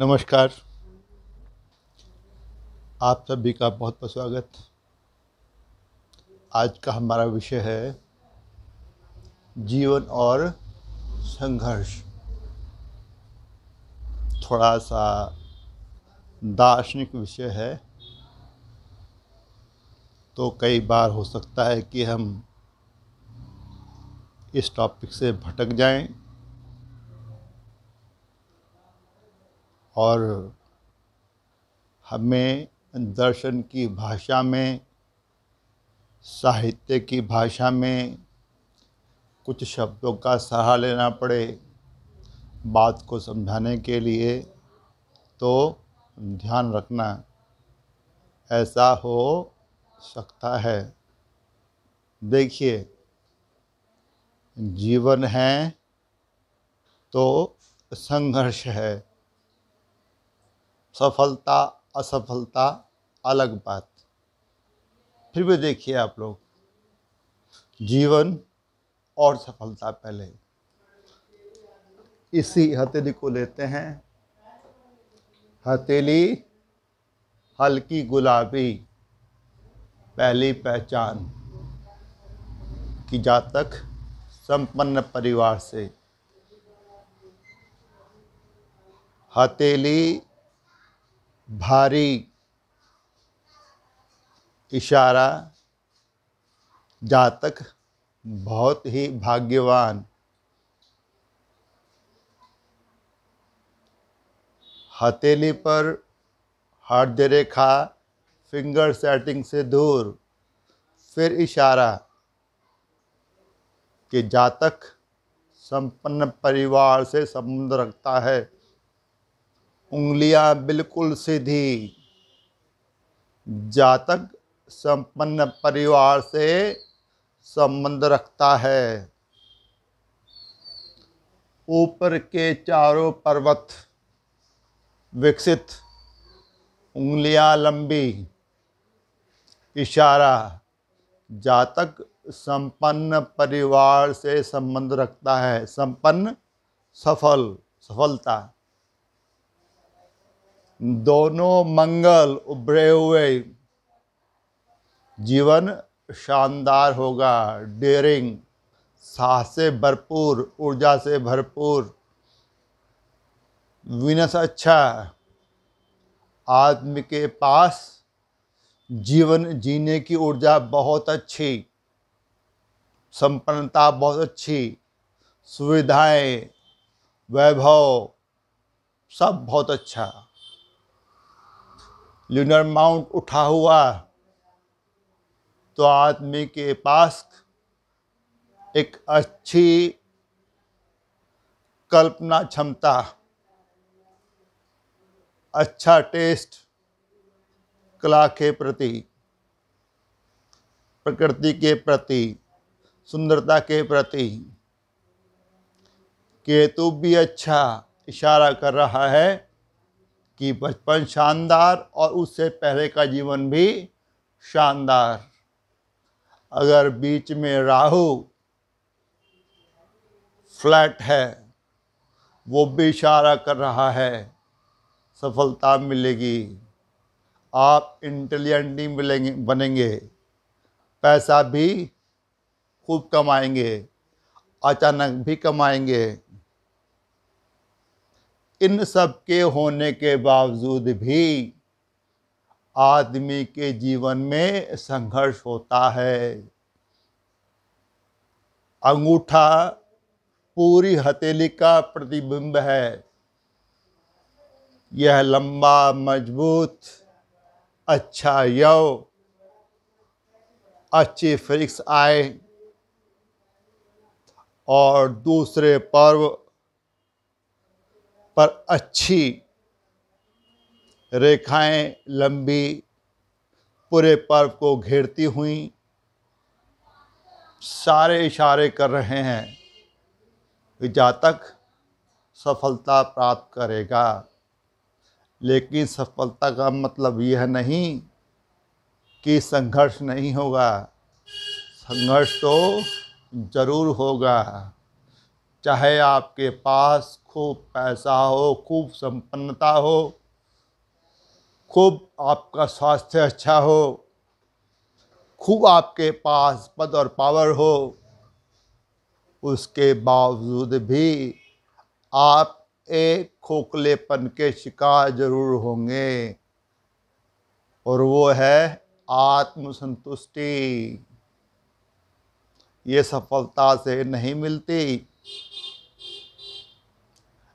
नमस्कार आप सभी का बहुत बहुत स्वागत आज का हमारा विषय है जीवन और संघर्ष थोड़ा सा दार्शनिक विषय है तो कई बार हो सकता है कि हम इस टॉपिक से भटक जाएं और हमें दर्शन की भाषा में साहित्य की भाषा में कुछ शब्दों का सहारा लेना पड़े बात को समझाने के लिए तो ध्यान रखना ऐसा हो सकता है देखिए जीवन है तो संघर्ष है सफलता असफलता अलग बात फिर भी देखिए आप लोग जीवन और सफलता पहले इसी हथेली को लेते हैं हथेली हल्की गुलाबी पहली पहचान की जातक संपन्न परिवार से हथेली भारी इशारा जातक बहुत ही भाग्यवान हथेली पर हृदय रेखा फिंगर सेटिंग से दूर फिर इशारा कि जातक संपन्न परिवार से संबंध रखता है उंगलियां बिल्कुल सीधी जातक संपन्न परिवार से संबंध रखता है ऊपर के चारों पर्वत विकसित उंगलियां लंबी इशारा जातक संपन्न परिवार से संबंध रखता है संपन्न सफल सफलता दोनों मंगल उभरे हुए जीवन शानदार होगा डेरिंग साहस से भरपूर ऊर्जा से भरपूर विनस अच्छा आदमी के पास जीवन जीने की ऊर्जा बहुत अच्छी संपन्नता बहुत अच्छी सुविधाएं वैभव सब बहुत अच्छा ल्यूनर माउंट उठा हुआ तो आदमी के पास एक अच्छी कल्पना क्षमता अच्छा टेस्ट कला के प्रति प्रकृति के प्रति सुंदरता के प्रति केतु भी अच्छा इशारा कर रहा है कि बचपन शानदार और उससे पहले का जीवन भी शानदार अगर बीच में राहु फ्लैट है वो भी इशारा कर रहा है सफलता मिलेगी आप इंटेलिजेंट ही मिलेंगे बनेंगे पैसा भी खूब कमाएंगे अचानक भी कमाएंगे इन सब के होने के बावजूद भी आदमी के जीवन में संघर्ष होता है अंगूठा पूरी हथेली का प्रतिबिंब है यह लंबा मजबूत अच्छा यव अच्छी फिक्स आए और दूसरे पर्व पर अच्छी रेखाएं लंबी पूरे पर्व को घेरती हुई सारे इशारे कर रहे हैं कि जातक सफलता प्राप्त करेगा लेकिन सफलता का मतलब यह नहीं कि संघर्ष नहीं होगा संघर्ष तो ज़रूर होगा चाहे आपके पास खूब पैसा हो खूब संपन्नता हो खूब आपका स्वास्थ्य अच्छा हो खूब आपके पास पद और पावर हो उसके बावजूद भी आप एक खोखलेपन के शिकार जरूर होंगे और वो है आत्मसंतुष्टि ये सफलता से नहीं मिलती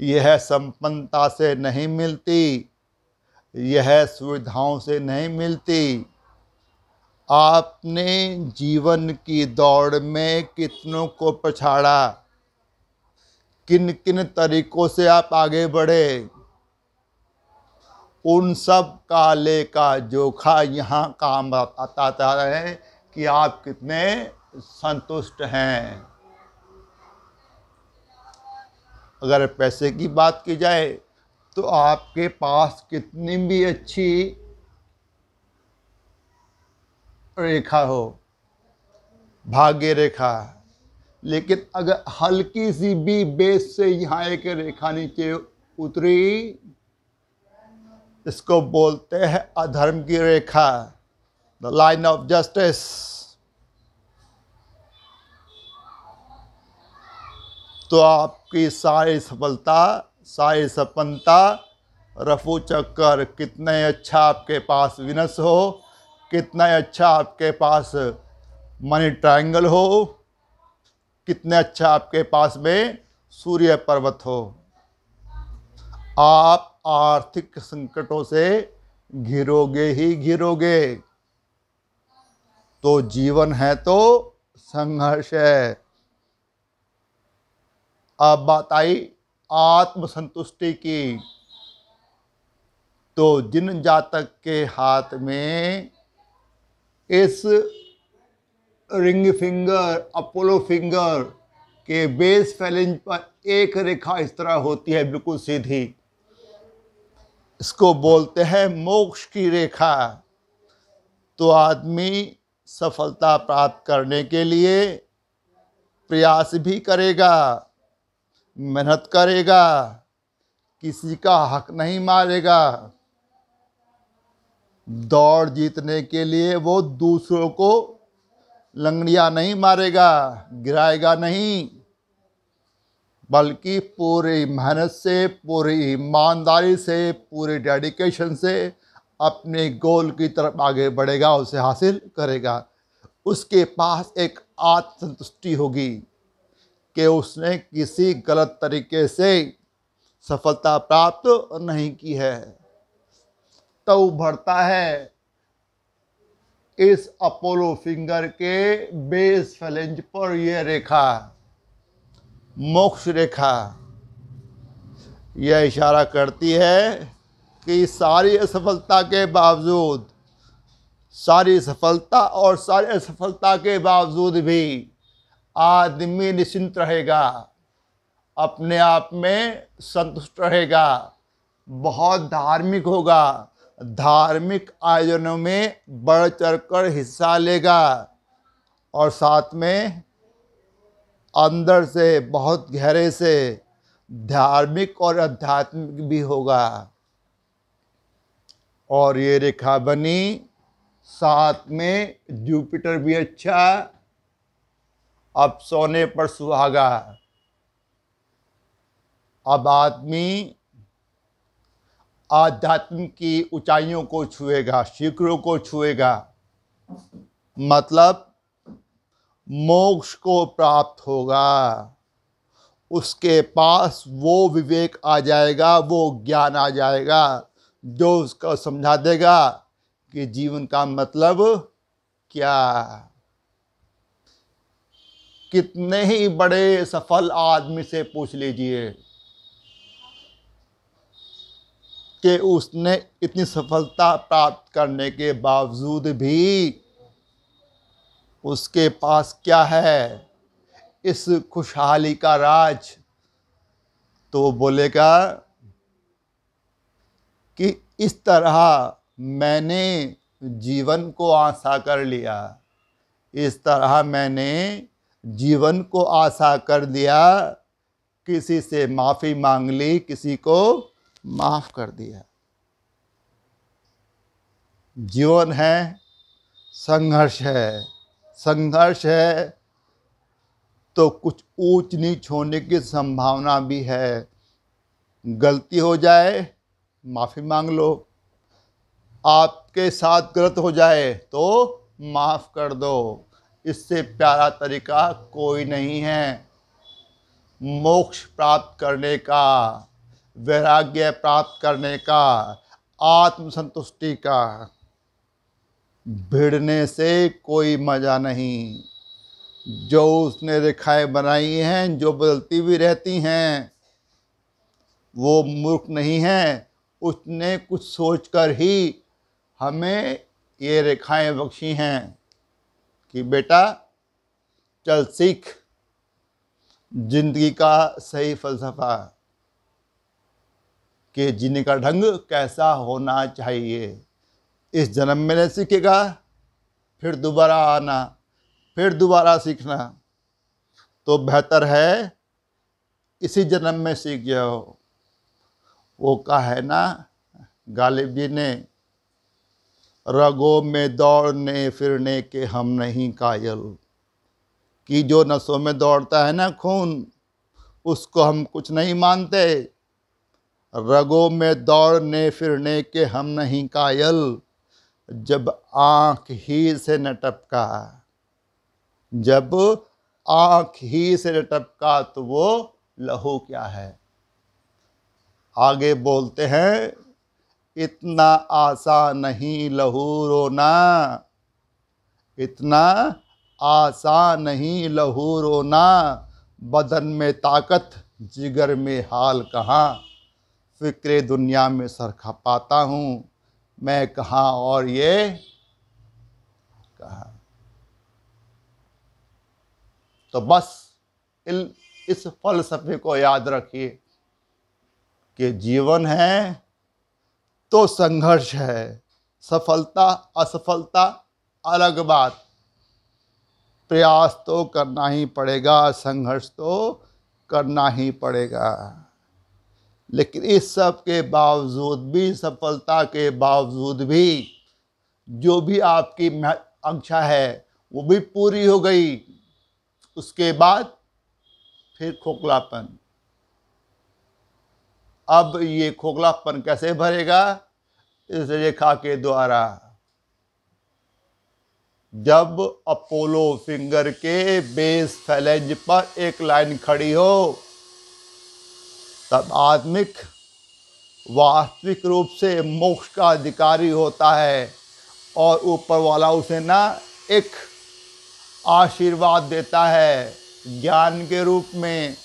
यह संपन्नता से नहीं मिलती यह सुविधाओं से नहीं मिलती आपने जीवन की दौड़ में कितनों को पछाड़ा किन किन तरीकों से आप आगे बढ़े उन सब काले का जोखा यहाँ काम आता है कि आप कितने संतुष्ट हैं अगर पैसे की बात की जाए तो आपके पास कितनी भी अच्छी रेखा हो भाग्य रेखा लेकिन अगर हल्की सी भी बेस से यहाँ एक रेखा नीचे उतरी इसको बोलते हैं अधर्म की रेखा द लाइन ऑफ जस्टिस तो आपकी सारी सफलता सारी सपनता रफो चक्कर कितने अच्छा आपके पास विनस हो कितना अच्छा आपके पास मनी ट्रायंगल हो कितने अच्छा आपके पास में सूर्य पर्वत हो आप आर्थिक संकटों से घिरोगे ही घिरोगे तो जीवन है तो संघर्ष है बात आई आत्मसंतुष्टि की तो जिन जातक के हाथ में इस रिंग फिंगर अपोलो फिंगर के बेस फैलेंज पर एक रेखा इस तरह होती है बिल्कुल सीधी इसको बोलते हैं मोक्ष की रेखा तो आदमी सफलता प्राप्त करने के लिए प्रयास भी करेगा मेहनत करेगा किसी का हक नहीं मारेगा दौड़ जीतने के लिए वो दूसरों को लंगड़िया नहीं मारेगा गिराएगा नहीं बल्कि पूरी मेहनत से पूरी ईमानदारी से पूरे डेडिकेशन से अपने गोल की तरफ आगे बढ़ेगा उसे हासिल करेगा उसके पास एक आत्मसंतुष्टि होगी कि उसने किसी गलत तरीके से सफलता प्राप्त नहीं की है तो उभरता है इस अपोलो फिंगर के बेस फैलेंज पर यह रेखा मोक्ष रेखा यह इशारा करती है कि सारी असफलता के बावजूद सारी सफलता और सारी असफलता के बावजूद भी आदमी निश्चिंत रहेगा अपने आप में संतुष्ट रहेगा बहुत धार्मिक होगा धार्मिक आयोजनों में बढ़ कर हिस्सा लेगा और साथ में अंदर से बहुत गहरे से धार्मिक और आध्यात्मिक भी होगा और ये रेखा बनी साथ में जुपिटर भी अच्छा अब सोने पर सुहागा अब आदमी आध्यात्म की ऊंचाइयों को छुएगा शिखरों को छुएगा मतलब मोक्ष को प्राप्त होगा उसके पास वो विवेक आ जाएगा वो ज्ञान आ जाएगा जो उसको समझा देगा कि जीवन का मतलब क्या कितने ही बड़े सफल आदमी से पूछ लीजिए कि उसने इतनी सफलता प्राप्त करने के बावजूद भी उसके पास क्या है इस खुशहाली का राज तो बोलेगा कि इस तरह मैंने जीवन को आशा कर लिया इस तरह मैंने जीवन को आशा कर दिया किसी से माफ़ी मांग ली किसी को माफ़ कर दिया जीवन है संघर्ष है संघर्ष है तो कुछ ऊंच नीच होने की संभावना भी है गलती हो जाए माफ़ी मांग लो आपके साथ गलत हो जाए तो माफ़ कर दो इससे प्यारा तरीका कोई नहीं है मोक्ष प्राप्त करने का वैराग्य प्राप्त करने का आत्मसंतुष्टि का भिड़ने से कोई मज़ा नहीं जो उसने रेखाएं बनाई हैं जो बदलती भी रहती हैं वो मूर्ख नहीं है उसने कुछ सोचकर ही हमें ये रेखाएं बख्शी हैं कि बेटा चल सीख जिंदगी का सही फलसफा कि जीने का ढंग कैसा होना चाहिए इस जन्म में नहीं सीखेगा फिर दोबारा आना फिर दोबारा सीखना तो बेहतर है इसी जन्म में सीख जाओ वो कहा है ना गालिब जी ने रगों में दौड़ने फिरने के हम नहीं कायल कि जो नसों में दौड़ता है ना खून उसको हम कुछ नहीं मानते रगों में दौड़ने फिरने के हम नहीं कायल जब आँख ही से न टपका जब आँख ही से न टपका तो वो लहू क्या है आगे बोलते हैं इतना आसान नहीं लहू रोना इतना आसान नहीं लहू रोना बदन में ताकत जिगर में हाल कहाँ फ़िक्र दुनिया में सर खपाता हूँ मैं कहाँ और ये कहाँ तो बस इस फलसफे को याद रखिए कि जीवन है तो संघर्ष है सफलता असफलता अलग बात प्रयास तो करना ही पड़ेगा संघर्ष तो करना ही पड़ेगा लेकिन इस सब के बावजूद भी सफलता के बावजूद भी जो भी आपकी इच्छा है वो भी पूरी हो गई उसके बाद फिर खोखलापन अब ये खोखलापन कैसे भरेगा इस रेखा के द्वारा जब अपोलो फिंगर के बेस फैलेंज पर एक लाइन खड़ी हो तब आत्मिक वास्तविक रूप से मोक्ष का अधिकारी होता है और ऊपर वाला उसे ना एक आशीर्वाद देता है ज्ञान के रूप में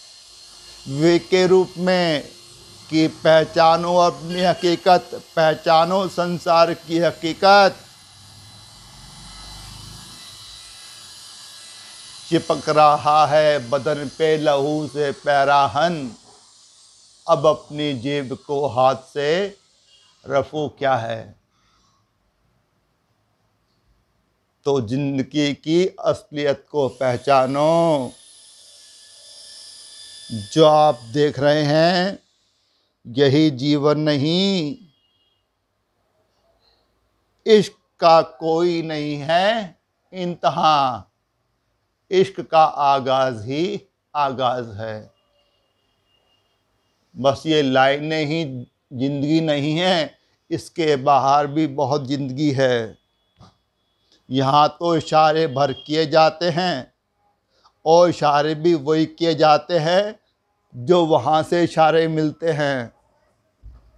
वे के रूप में कि पहचानो अपनी हकीकत पहचानो संसार की हकीकत चिपक रहा है बदन पे लहू से पैराहन अब अपनी जेब को हाथ से रफू क्या है तो जिंदगी की असलियत को पहचानो जो आप देख रहे हैं यही जीवन नहीं इश्क का कोई नहीं है इंतहा इश्क का आगाज ही आगाज है बस ये लाइनें ही जिंदगी नहीं है इसके बाहर भी बहुत ज़िंदगी है यहाँ तो इशारे भर किए जाते हैं और इशारे भी वही किए जाते हैं जो वहाँ से इशारे मिलते हैं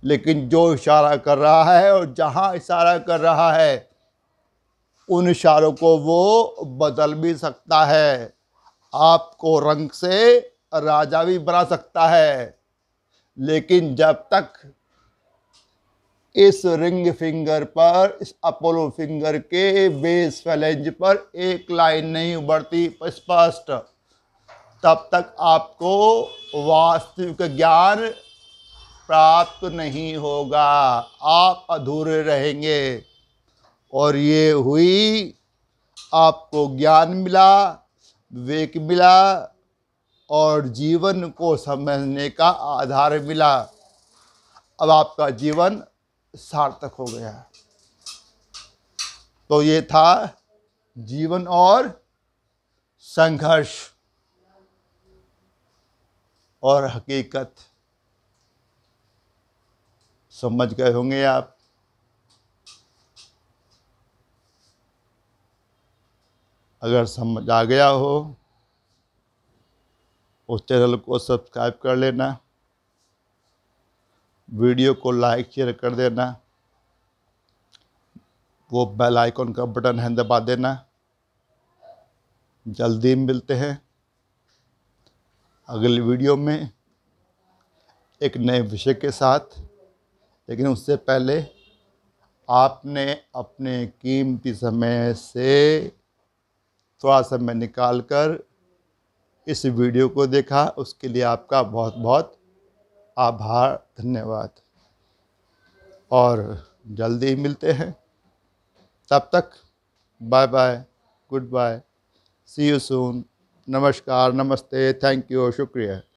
लेकिन जो इशारा कर रहा है और जहाँ इशारा कर रहा है उन इशारों को वो बदल भी सकता है आपको रंग से राजा भी बना सकता है लेकिन जब तक इस रिंग फिंगर पर इस अपोलो फिंगर के बेस फैलेंज पर एक लाइन नहीं उभरती स्पष्ट तब तक आपको वास्तविक ज्ञान प्राप्त नहीं होगा आप अधूरे रहेंगे और ये हुई आपको ज्ञान मिला विवेक मिला और जीवन को समझने का आधार मिला अब आपका जीवन सार्थक हो गया तो ये था जीवन और संघर्ष और हकीकत समझ गए होंगे आप अगर समझ आ गया हो उस चैनल को सब्सक्राइब कर लेना वीडियो को लाइक शेयर कर देना वो बेल आइकॉन का बटन है दबा देना जल्दी मिलते हैं अगले वीडियो में एक नए विषय के साथ लेकिन उससे पहले आपने अपने कीमती समय से थोड़ा समय निकाल कर इस वीडियो को देखा उसके लिए आपका बहुत बहुत आभार धन्यवाद और जल्दी ही मिलते हैं तब तक bye bye good bye see you soon नमस्कार नमस्ते थैंक यू शुक्रिया